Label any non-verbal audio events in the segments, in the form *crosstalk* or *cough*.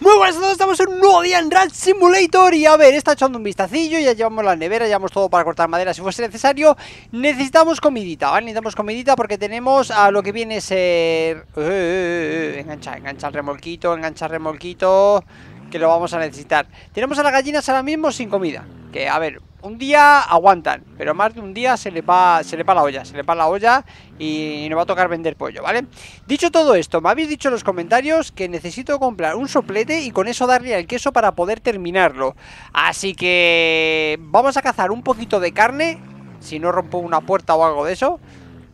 Muy buenas a todos, estamos en un nuevo día en Rad Simulator Y a ver, está echando un vistacillo Ya llevamos la nevera, llevamos todo para cortar madera si fuese necesario Necesitamos comidita, ¿vale? Necesitamos comidita porque tenemos a lo que viene ser... Eh, eh, eh, eh, engancha, engancha el remolquito, engancha remolquito Que lo vamos a necesitar Tenemos a las gallinas ahora mismo sin comida Que, a ver, un día aguantan, pero más de un día se le va, se le va la olla, se le va la olla y nos va a tocar vender pollo, ¿vale? Dicho todo esto, me habéis dicho en los comentarios que necesito comprar un soplete y con eso darle al queso para poder terminarlo. Así que vamos a cazar un poquito de carne, si no rompo una puerta o algo de eso.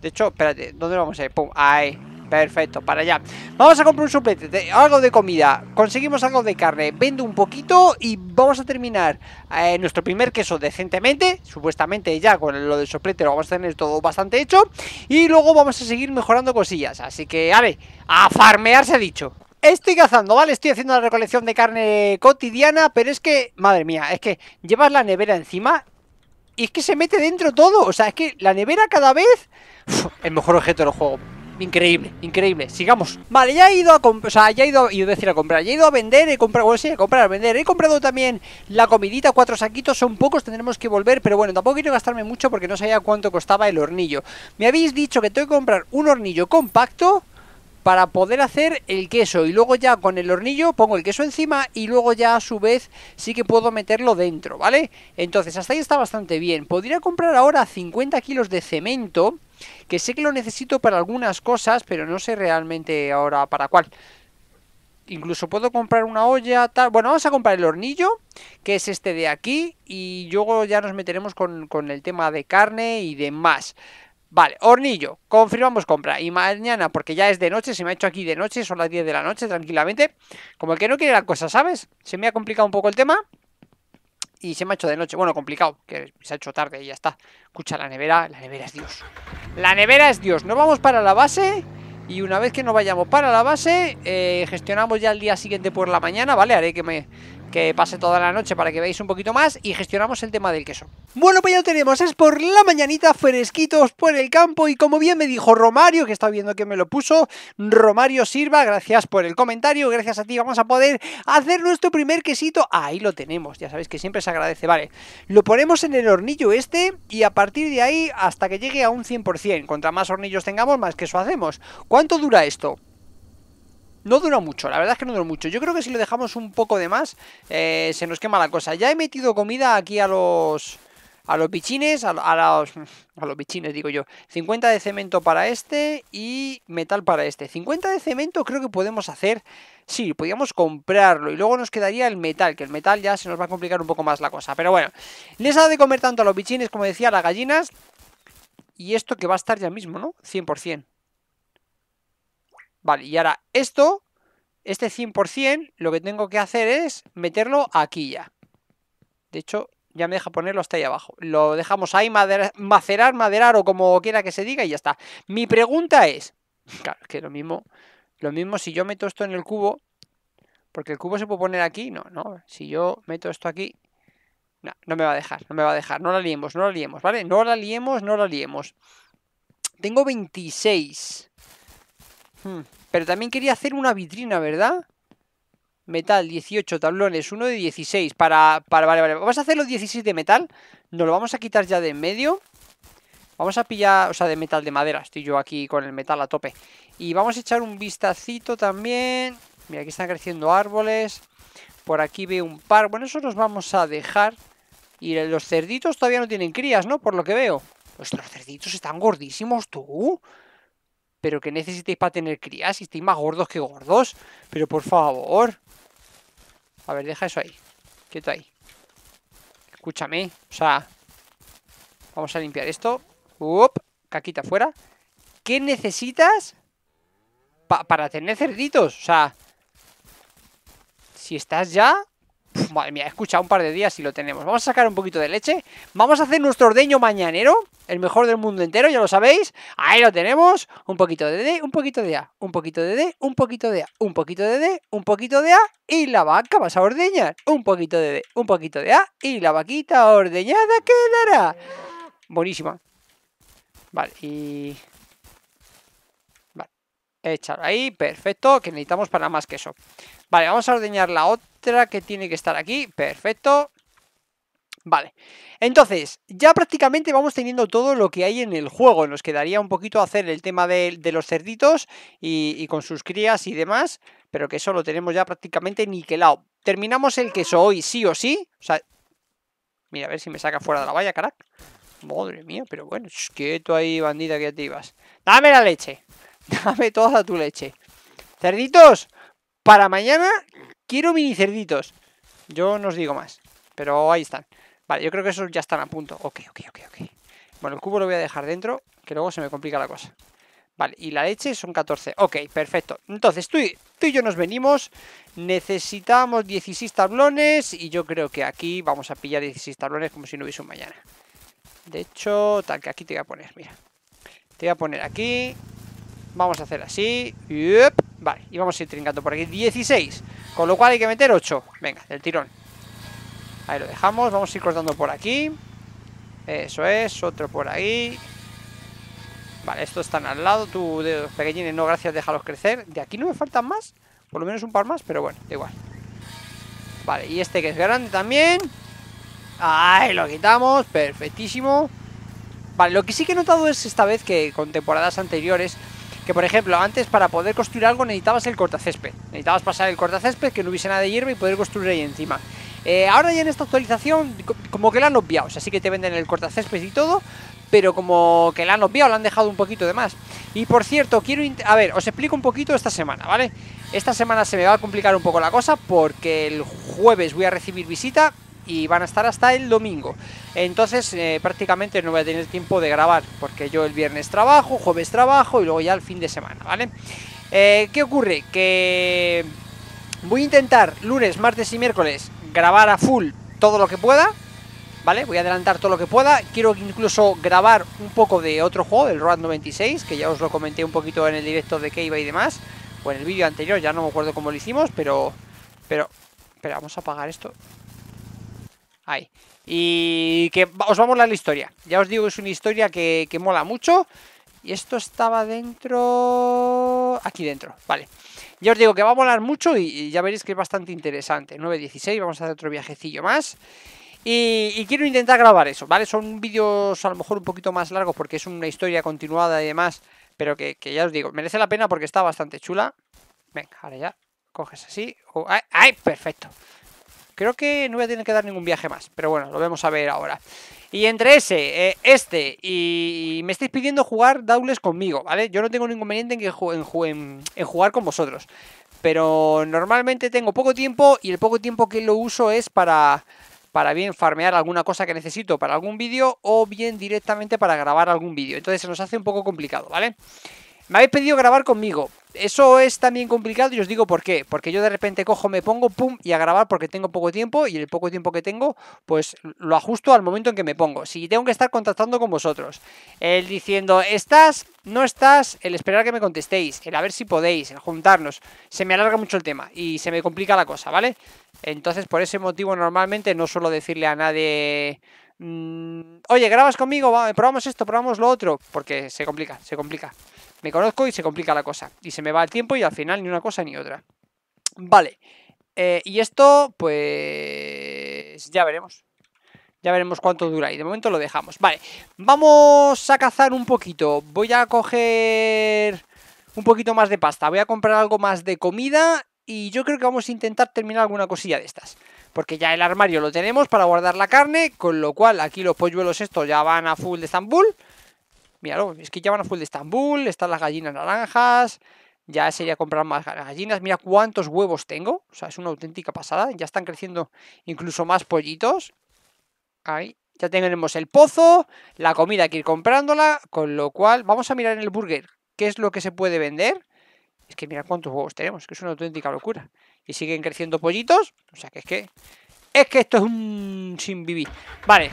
De hecho, espérate, ¿dónde vamos a ir? Pum, ahí. Perfecto, para allá. Vamos a comprar un suplete, de, algo de comida, conseguimos algo de carne, vendo un poquito y vamos a terminar eh, nuestro primer queso decentemente, supuestamente ya con lo del soplete lo vamos a tener todo bastante hecho y luego vamos a seguir mejorando cosillas, así que, a ver, a farmear se ha dicho. Estoy cazando, ¿vale? Estoy haciendo la recolección de carne cotidiana, pero es que, madre mía, es que llevas la nevera encima y es que se mete dentro todo. O sea, es que la nevera cada vez... el mejor objeto del juego. Increíble, increíble. Sigamos. Vale, ya he ido a comprar. O sea, ya he ido. a decir a comprar. Ya he ido a vender. He comprado. Bueno, sí, a comprar, a vender. He comprado también la comidita. Cuatro saquitos. Son pocos. Tendremos que volver. Pero bueno, tampoco quiero gastarme mucho porque no sabía cuánto costaba el hornillo. Me habéis dicho que tengo que comprar un hornillo compacto para poder hacer el queso y luego ya con el hornillo pongo el queso encima y luego ya a su vez sí que puedo meterlo dentro, ¿vale? Entonces hasta ahí está bastante bien. Podría comprar ahora 50 kilos de cemento, que sé que lo necesito para algunas cosas, pero no sé realmente ahora para cuál. Incluso puedo comprar una olla, tal. Bueno, vamos a comprar el hornillo, que es este de aquí, y luego ya nos meteremos con, con el tema de carne y demás. Vale, hornillo, confirmamos compra. Y mañana, porque ya es de noche, se me ha hecho aquí de noche, son las 10 de la noche, tranquilamente. Como que no quiere la cosa, ¿sabes? Se me ha complicado un poco el tema. Y se me ha hecho de noche. Bueno, complicado, que se ha hecho tarde y ya está. Escucha, la nevera, la nevera es Dios. La nevera es Dios. Nos vamos para la base. Y una vez que nos vayamos para la base, eh, gestionamos ya el día siguiente por la mañana, ¿vale? Haré que me que pase toda la noche para que veáis un poquito más y gestionamos el tema del queso. Bueno, pues ya lo tenemos, es por la mañanita, fresquitos por el campo y como bien me dijo Romario, que está viendo que me lo puso, Romario Sirva, gracias por el comentario, gracias a ti vamos a poder hacer nuestro primer quesito. Ahí lo tenemos, ya sabéis que siempre se agradece, vale. Lo ponemos en el hornillo este y a partir de ahí hasta que llegue a un 100%. Contra más hornillos tengamos, más queso hacemos. ¿Cuánto dura esto? No dura mucho, la verdad es que no dura mucho. Yo creo que si lo dejamos un poco de más, eh, se nos quema la cosa. Ya he metido comida aquí a los... A los pichines, a, los... *laughs* A los pichines, digo yo. 50 de cemento para este y metal para este. 50 de cemento creo que podemos hacer... Sí, podíamos comprarlo y luego nos quedaría el metal, que el metal ya se nos va a complicar un poco más la cosa. Pero bueno, les ha de comer tanto a los bichines, como decía, a las gallinas. Y esto que va a estar ya mismo, ¿no? 100%. Vale, y ahora esto, este 100%, lo que tengo que hacer es meterlo aquí ya. De hecho, ya me deja ponerlo hasta ahí abajo. Lo dejamos ahí, macerar, maderar o como quiera que se diga y ya está. Mi pregunta es, *laughs* claro, que lo mismo, lo mismo si yo meto esto en el cubo, porque el cubo se puede poner aquí, no, no, si yo meto esto aquí, no, no me va a dejar, no me va a dejar, no la liemos, no la liemos, ¿vale? No la liemos, no la liemos. Tengo 26. Hmm. Pero también quería hacer una vitrina, ¿verdad? Metal, 18 tablones, uno de 16 para, para... Vale, vale, vamos a hacer los 16 de metal Nos lo vamos a quitar ya de en medio Vamos a pillar, o sea, de metal de madera Estoy yo aquí con el metal a tope Y vamos a echar un vistacito también Mira, aquí están creciendo árboles Por aquí veo un par Bueno, eso nos vamos a dejar Y los cerditos todavía no tienen crías, ¿no? Por lo que veo Pues los cerditos están gordísimos, tú pero que necesitéis para tener crías, si estáis más gordos que gordos, pero por favor. A ver, deja eso ahí, quieto ahí. Escúchame, o sea, vamos a limpiar esto. Uop caquita afuera ¿Qué necesitas para tener cerditos? O sea, si estás ya madre mía, he un par de días y lo tenemos. Vamos a sacar un poquito de leche. Vamos a hacer nuestro ordeño mañanero. El mejor del mundo entero, ya lo sabéis. Ahí lo tenemos. Un poquito de D, un poquito de A, un poquito de D, un poquito de A, un poquito de D, un poquito de A. Y la vaca vas a ordeñar. Un poquito de D, un poquito de A. Y la vaquita ordeñada quedará. Buenísima. Vale, y... Echar ahí, perfecto, que necesitamos para más queso Vale, vamos a ordeñar la otra que tiene que estar aquí, perfecto. Vale, entonces, ya prácticamente vamos teniendo todo lo que hay en el juego. Nos quedaría un poquito hacer el tema de, los cerditos y, con sus crías y demás, pero que eso lo tenemos ya prácticamente niquelado. Terminamos el queso hoy sí o sí. O sea, mira, a ver si me saca fuera de la valla, carac. Madre mía, pero bueno, quieto ahí, bandida, que te ¡Dame la leche! Dame toda tu leche. Cerditos, para mañana quiero mini cerditos. Yo no os digo más, pero ahí están. Vale, yo creo que esos ya están a punto. Ok, ok, ok, ok. Bueno, el cubo lo voy a dejar dentro, que luego se me complica la cosa. Vale, y la leche son 14. Ok, perfecto. Entonces, tú y, tú y yo nos venimos. Necesitamos 16 tablones. Y yo creo que aquí vamos a pillar 16 tablones como si no hubiese un mañana. De hecho, tal que aquí te voy a poner, mira. Te voy a poner aquí. Vamos a hacer así. Vale, y vamos a ir trincando por aquí. 16. Con lo cual hay que meter 8. Venga, El tirón. Ahí lo dejamos. Vamos a ir cortando por aquí. Eso es. Otro por ahí. Vale, estos están al lado. Tú, de pequeñines, no, gracias, déjalos crecer. De aquí no me faltan más. Por lo menos un par más, pero bueno, igual. Vale, y este que es grande también. Ahí lo quitamos. Perfectísimo. Vale, lo que sí que he notado es esta vez que con temporadas anteriores que por ejemplo, antes para poder construir algo necesitabas el cortacésped. Necesitabas pasar el cortacésped, que no hubiese nada de hierba y poder construir ahí encima. Eh, ahora ya en esta actualización como que la han obviado, o sea, sí que te venden el cortacésped y todo, pero como que la han obviado, la han dejado un poquito de más. Y por cierto, quiero... A ver, os explico un poquito esta semana, ¿vale? Esta semana se me va a complicar un poco la cosa porque el jueves voy a recibir visita y van a estar hasta el domingo. Entonces eh, prácticamente no voy a tener tiempo de grabar porque yo el viernes trabajo, jueves trabajo y luego ya el fin de semana, ¿vale? Eh, ¿Qué ocurre? Que voy a intentar lunes, martes y miércoles grabar a full todo lo que pueda, ¿vale? Voy a adelantar todo lo que pueda. Quiero incluso grabar un poco de otro juego, el Road 96, que ya os lo comenté un poquito en el directo de Keiba y demás. O en el vídeo anterior, ya no me acuerdo cómo lo hicimos, pero... Pero... Espera, vamos a apagar esto. Ahí. Y que os vamos a la historia. Ya os digo, es una historia que, que mola mucho. Y esto estaba dentro... Aquí dentro, vale. Ya os digo que va a molar mucho y, ya veréis que es bastante interesante. 9.16, vamos a hacer otro viajecillo más. Y, quiero intentar grabar eso, ¿vale? Son vídeos a lo mejor un poquito más largos porque es una historia continuada y demás. Pero que, ya os digo, merece la pena porque está bastante chula. Venga, ahora ya coges así. Oh, ¡Ay! Perfecto. Creo que no voy a tener que dar ningún viaje más, pero bueno, lo vamos a ver ahora. Y entre ese, eh, este y me estáis pidiendo jugar Doubles conmigo, ¿vale? Yo no tengo ningún inconveniente en, en jugar con vosotros. Pero normalmente tengo poco tiempo y el poco tiempo que lo uso es para, para bien farmear alguna cosa que necesito para algún vídeo o bien directamente para grabar algún vídeo. Entonces se nos hace un poco complicado, ¿vale? Me habéis pedido grabar conmigo. Eso es también complicado y os digo por qué. Porque yo de repente cojo, me pongo, pum, y a grabar porque tengo poco tiempo y el poco tiempo que tengo, pues lo ajusto al momento en que me pongo. Si tengo que estar contactando con vosotros, el diciendo, estás, no estás, el esperar que me contestéis, el a ver si podéis, el juntarnos, se me alarga mucho el tema y se me complica la cosa, ¿vale? Entonces, por ese motivo, normalmente no suelo decirle a nadie mm, oye, grabas conmigo, probamos esto, probamos lo otro, porque se complica, se complica me conozco y se complica la cosa. Y se me va el tiempo y al final ni una cosa ni otra. Vale. Eh, y esto, pues... Ya veremos. Ya veremos cuánto dura y de momento lo dejamos. Vale, vamos a cazar un poquito. Voy a coger un poquito más de pasta. Voy a comprar algo más de comida y yo creo que vamos a intentar terminar alguna cosilla de estas. Porque ya el armario lo tenemos para guardar la carne, con lo cual aquí los polluelos estos ya van a full de Estambul Mira, es que ya van a full de Estambul, están las gallinas naranjas, ya sería comprar más gallinas. Mira cuántos huevos tengo, o sea, es una auténtica pasada. Ya están creciendo incluso más pollitos. Ahí, ya tenemos el pozo, la comida hay que ir comprándola, con lo cual vamos a mirar en el burger qué es lo que se puede vender. Es que mira cuántos huevos tenemos, que es una auténtica locura. Y siguen creciendo pollitos, o sea que es que... Es que esto es un sin vivir. Vale,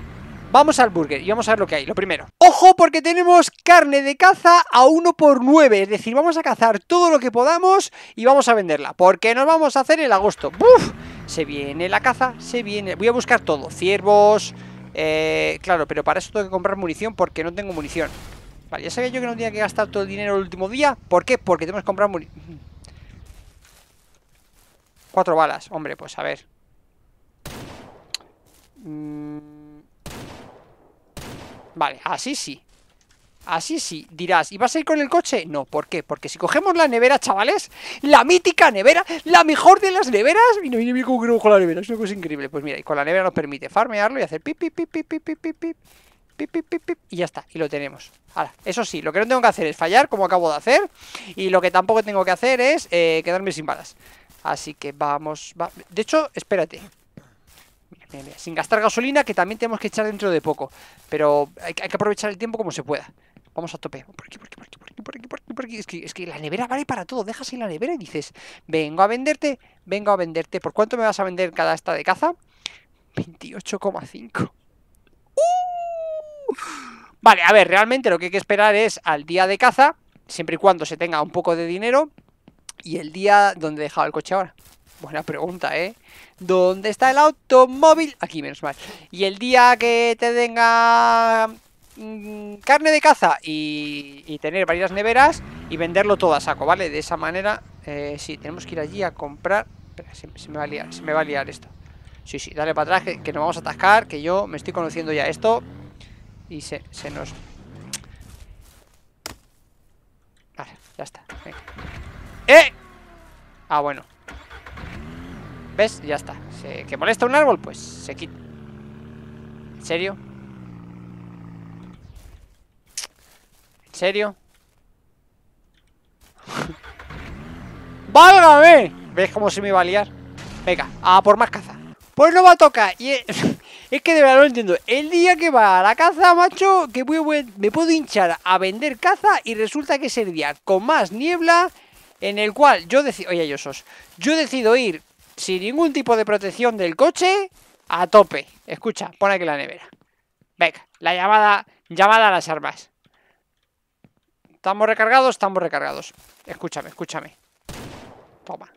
Vamos al burger y vamos a ver lo que hay. Lo primero. ¡Ojo! Porque tenemos carne de caza a 1 por 9. Es decir, vamos a cazar todo lo que podamos y vamos a venderla. Porque nos vamos a hacer el agosto. ¡Buf! Se viene la caza, se viene... Voy a buscar todo. Ciervos... Eh, claro, pero para eso tengo que comprar munición porque no tengo munición. Vale, ya sabía yo que no tenía que gastar todo el dinero el último día. ¿Por qué? Porque tenemos que comprar munición. Cuatro balas. Hombre, pues a ver. Mm. Vale, así sí. Así sí, dirás, ¿y vas a ir con el coche? No, ¿por qué? Porque si cogemos la nevera, chavales, la mítica nevera, la mejor de las neveras. Mira, mira, mira cómo con la nevera, es una cosa increíble. Pues mira, y con la nevera nos permite farmearlo y hacer pip, pip, pip, pip, pip, pip, pip, pip, pip, pip, y ya está, y lo tenemos. Ahora, eso sí, lo que no tengo que hacer es fallar, como acabo de hacer, y lo que tampoco tengo que hacer es quedarme sin balas. Así que vamos, va... de hecho, espérate, sin gastar gasolina, que también tenemos que echar dentro de poco. Pero hay, que aprovechar el tiempo como se pueda. Vamos a tope. Por aquí, por aquí, por aquí, por aquí, por aquí, Es que, la nevera vale para todo. Dejas en la nevera y dices, vengo a venderte, vengo a venderte. ¿Por cuánto me vas a vender cada esta de caza? 28,5. ¡Uh! Vale, a ver, realmente lo que hay que esperar es al día de caza, siempre y cuando se tenga un poco de dinero, y el día donde dejaba el coche ahora. Buena pregunta, ¿eh? ¿Dónde está el automóvil? Aquí, menos mal. Y el día que te tenga mm, carne de caza y, tener varias neveras y venderlo todo a saco, ¿vale? De esa manera, eh, sí, tenemos que ir allí a comprar... se, me va a liar, se me va a liar esto. Sí, sí, dale para atrás, que, nos vamos a atascar, que yo me estoy conociendo ya esto. Y se, nos... Vale, ya está. ¡Eh! Ah, bueno. ¿Ves? Ya está. ¿Que molesta un árbol? Pues se quita. ¿En serio? ¿En serio? *laughs* ¡Válgame! ¿Ves cómo se me va a liar? Venga, a por más caza. Pues no va a tocar. Y es, *laughs* que de verdad no lo entiendo. El día que va a la caza, macho, que me puedo hinchar a vender caza y resulta que es el día con más niebla en el cual yo decido... Oye, yo sos. Yo decido ir sin ningún tipo de protección del coche, a tope. Escucha, pone aquí la nevera. Venga, la llamada, llamada a las armas. ¿Estamos recargados? Estamos recargados. Escúchame, escúchame. Toma,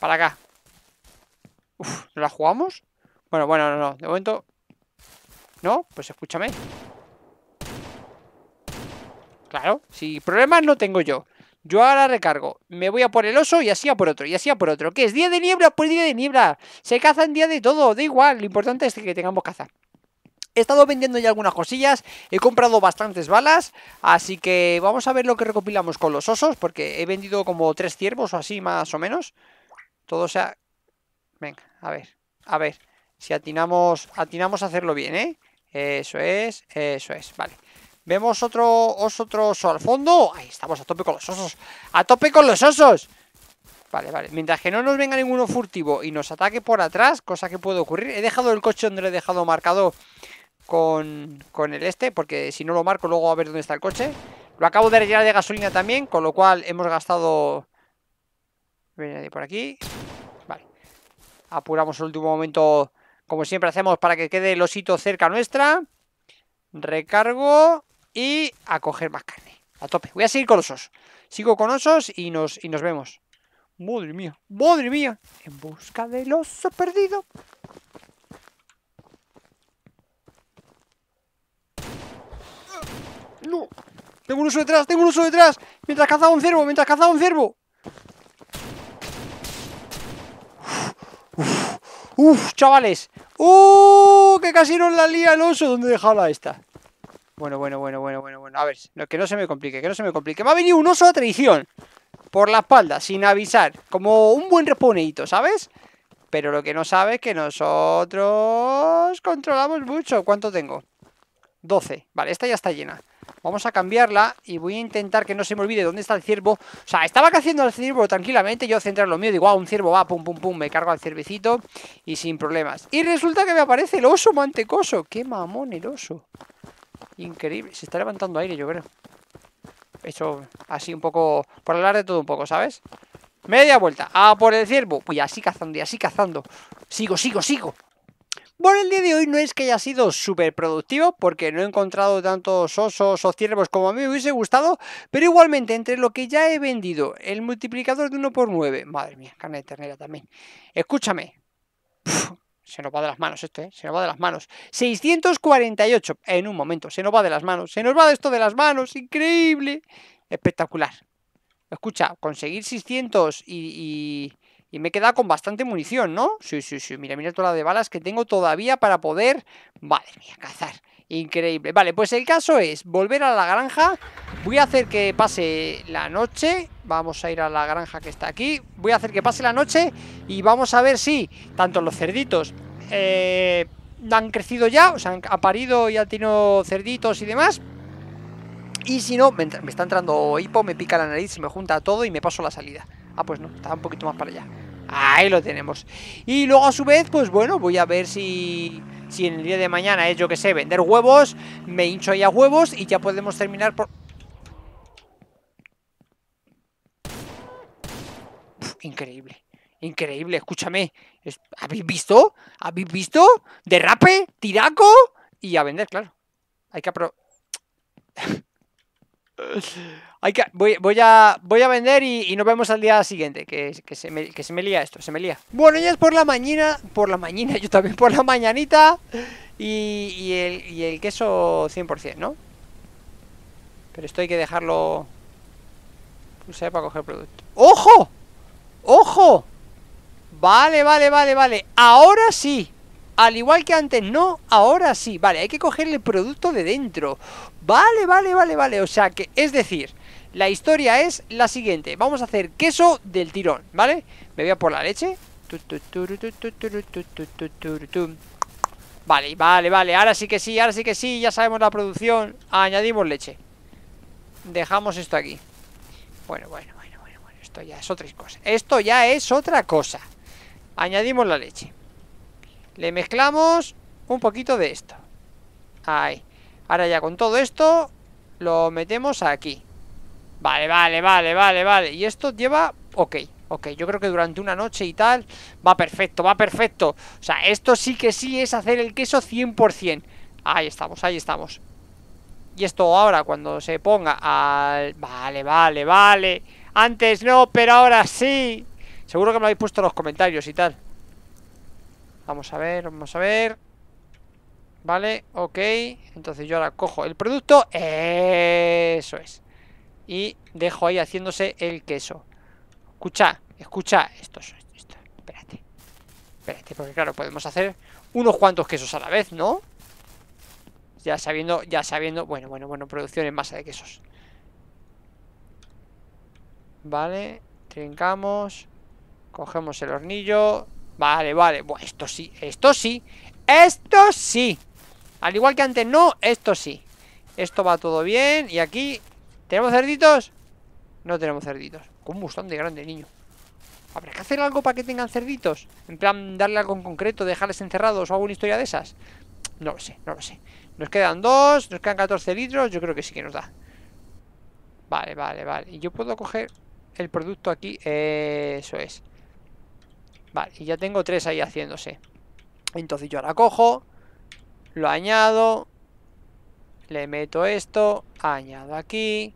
para acá. Uf, ¿no la jugamos? Bueno, bueno, no, no, de momento... ¿No? Pues escúchame. Claro, si problemas no tengo yo. Yo ahora recargo, me voy a por el oso y así a por otro, y así a por otro. ¿Qué es? Día de niebla, pues día de niebla. Se caza en día de todo, da igual, lo importante es que tengamos caza. He estado vendiendo ya algunas cosillas, he comprado bastantes balas, así que vamos a ver lo que recopilamos con los osos, porque he vendido como tres ciervos o así, más o menos. Todo sea... Venga, a ver, a ver, si atinamos, atinamos a hacerlo bien, ¿eh? Eso es, eso es, vale. Vemos otro oso, otro oso al fondo. Ahí estamos a tope con los osos. ¡A tope con los osos! Vale, vale. Mientras que no nos venga ninguno furtivo y nos ataque por atrás, cosa que puede ocurrir. He dejado el coche donde lo he dejado marcado con, el este, porque si no lo marco luego a ver dónde está el coche. Lo acabo de rellenar de gasolina también, con lo cual hemos gastado... Viene por aquí. Vale. Apuramos el último momento, como siempre hacemos, para que quede el osito cerca nuestra. Recargo y a coger más carne. A tope. Voy a seguir con osos. Sigo con osos y nos, y nos vemos. Madre mía, madre mía. En busca del oso perdido. No. Tengo un oso detrás, tengo un oso detrás. Mientras cazaba un ciervo, mientras cazaba un ciervo. Uf, chavales. Uh, que casi nos la lía el oso. ¿Dónde dejaba esta? Bueno, bueno, bueno, bueno, bueno, bueno. A ver, que no se me complique, que no se me complique. Me ha venido un oso a traición. Por la espalda, sin avisar. Como un buen responedito, ¿sabes? Pero lo que no sabe es que nosotros controlamos mucho. ¿Cuánto tengo? 12. Vale, esta ya está llena. Vamos a cambiarla y voy a intentar que no se me olvide dónde está el ciervo. O sea, estaba caciendo al ciervo tranquilamente, yo centrar lo mío, digo, ah, un ciervo va, pum, pum, pum, me cargo al cervecito y sin problemas. Y resulta que me aparece el oso mantecoso. ¡Qué mamón el oso! Increíble. Se está levantando aire, yo creo. Hecho así un poco... Por hablar de todo un poco, ¿sabes? Media vuelta. A por el ciervo. Uy, así cazando y así cazando. Sigo, sigo, sigo. Bueno, el día de hoy no es que haya sido súper productivo, porque no he encontrado tantos osos o ciervos como a mí me hubiese gustado, pero igualmente entre lo que ya he vendido, el multiplicador de 1 por 9, madre mía, carne de ternera también. Escúchame, se nos va de las manos este, ¿eh? se nos va de las manos. 648 en un momento, se nos va de las manos, se nos va de esto de las manos, increíble, espectacular. Escucha, conseguir 600 y, y, me he quedado con bastante munición, ¿no? Sí, sí, sí, mira, mira toda la de balas que tengo todavía para poder, madre mía, cazar. Increíble. Vale, pues el caso es volver a la granja. Voy a hacer que pase la noche. Vamos a ir a la granja que está aquí. Voy a hacer que pase la noche y vamos a ver si tanto los cerditos eh, han crecido ya, o sea, han parido y han tenido cerditos y demás. Y si no, me, está entrando hipo, me pica la nariz, se me junta todo y me paso la salida. Ah, pues no, está un poquito más para allá. Ahí lo tenemos. Y luego a su vez, pues bueno, voy a ver si si en el día de mañana es, yo que sé, vender huevos, me hincho ya a huevos y ya podemos terminar por... increíble. Increíble, escúchame. ¿Habéis visto? ¿Habéis visto? Derrape, tiraco y a vender, claro. Hay que aprovechar. *laughs* voy, a, vender y, nos vemos al día siguiente, que, se me, lía esto, se me lía. Bueno, ya es por la mañana, por la mañana, *laughs* yo también por la mañanita y, el, queso 100%, ¿no? Pero esto hay que dejarlo... Pulsar para coger producto. ¡Ojo! ¡Ojo! Vale, vale, vale, vale. Ahora sí. Al igual que antes no, ahora sí. Vale, hay que coger el producto de dentro. Vale, vale, vale, vale. O sea que, es decir, la historia es la siguiente Vamos a hacer queso del tirón, ¿vale? Me voy a por la leche Vale, vale, vale Ahora sí que sí, ahora sí que sí Ya sabemos la producción Añadimos leche Dejamos esto aquí Bueno, bueno, bueno, bueno, Esto ya es otra cosa Esto ya es otra cosa Añadimos la leche Le mezclamos un poquito de esto Ahí Ahora ya con todo esto Lo metemos aquí Vale, vale, vale, vale, vale. Y esto lleva... Ok, ok. Yo creo que durante una noche y tal va perfecto, va perfecto. O sea, esto sí que sí es hacer el queso 100%. Ahí estamos, ahí estamos. Y esto ahora cuando se ponga al... Vale, vale, vale. Antes no, pero ahora sí. Seguro que me habéis puesto en los comentarios y tal. Vamos a ver, vamos a ver. Vale, ok. Entonces yo ahora cojo el producto. Eso es y dejo ahí haciéndose el queso. Escucha, escucha, esto, esto, espérate. Espérate, porque claro, podemos hacer unos cuantos quesos a la vez, ¿no? Ya sabiendo, ya sabiendo, bueno, bueno, bueno, producción en masa de quesos. Vale, trincamos, cogemos el hornillo. Vale, vale, bueno, esto sí, esto sí, esto sí. Al igual que antes no, esto sí. Esto va todo bien y aquí ¿Tenemos cerditos? No tenemos cerditos. Con de grande, niño. ¿Habrá que hacer algo para que tengan cerditos? En plan, darle algo en concreto, dejarles encerrados o alguna historia de esas. No lo sé, no lo sé. Nos quedan dos, nos quedan 14 litros. Yo creo que sí que nos da. Vale, vale, vale. Y yo puedo coger el producto aquí. Eso es. Vale, y ya tengo tres ahí haciéndose. Entonces yo ahora cojo, lo añado, le meto esto, añado aquí,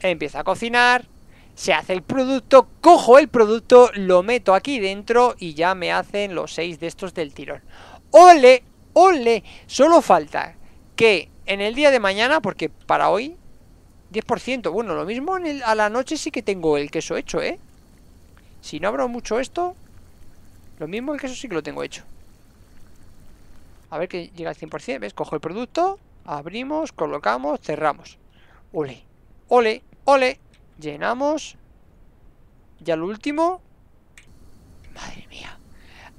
Empieza a cocinar, se hace el producto, cojo el producto, lo meto aquí dentro y ya me hacen los seis de estos del tirón. ¡Ole! ¡Ole! Solo falta que en el día de mañana, porque para hoy, 10%, bueno, lo mismo a la noche sí que tengo el queso hecho, ¿eh? Si no abro mucho esto, lo mismo el queso sí que lo tengo hecho. A ver que llega al 100%, ¿ves? Cojo el producto, abrimos, colocamos, cerramos. Ole. Ole, ole. Llenamos. Y al último. Madre mía.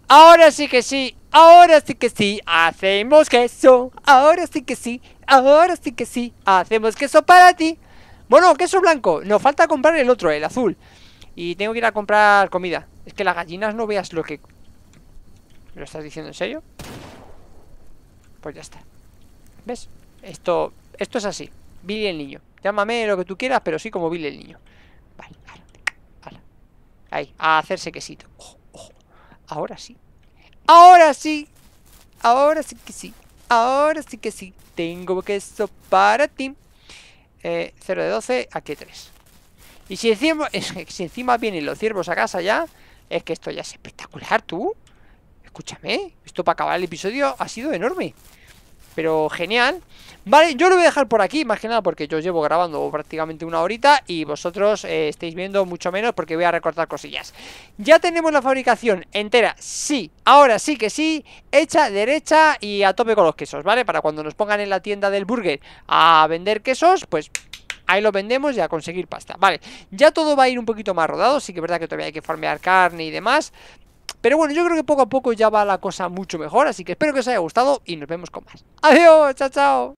Ahora sí que sí. Ahora sí que sí. Hacemos queso. Ahora sí que sí. Ahora sí que sí. Hacemos queso para ti. Bueno, queso blanco. Nos falta comprar el otro, el azul. Y tengo que ir a comprar comida. Es que las gallinas no veas lo que... ¿Lo estás diciendo en serio? Pues ya está. ¿Ves? Esto, esto es así. Billy el niño. Llámame lo que tú quieras, pero sí como Bill el niño. Vale, Ahora. Ahí, a hacerse quesito. Ahora sí. Ahora sí. Ahora sí que sí. Ahora sí que sí. Tengo queso para ti. Eh, 0 de 12, aquí 3. Y si *laughs* si encima vienen los ciervos a casa ya, es que esto ya es espectacular, tú. Escúchame, esto para acabar el episodio ha sido enorme pero genial. Vale, yo lo voy a dejar por aquí, más que nada porque yo llevo grabando prácticamente una horita y vosotros eh, estáis viendo mucho menos porque voy a recortar cosillas. Ya tenemos la fabricación entera, sí, ahora sí que sí, hecha, derecha y a tope con los quesos, ¿vale? Para cuando nos pongan en la tienda del burger a vender quesos, pues ahí lo vendemos y a conseguir pasta. Vale, ya todo va a ir un poquito más rodado, sí que es verdad que todavía hay que farmear carne y demás, pero bueno, yo creo que poco a poco ya va la cosa mucho mejor, así que espero que os haya gustado y nos vemos con más. Adiós, chao, chao.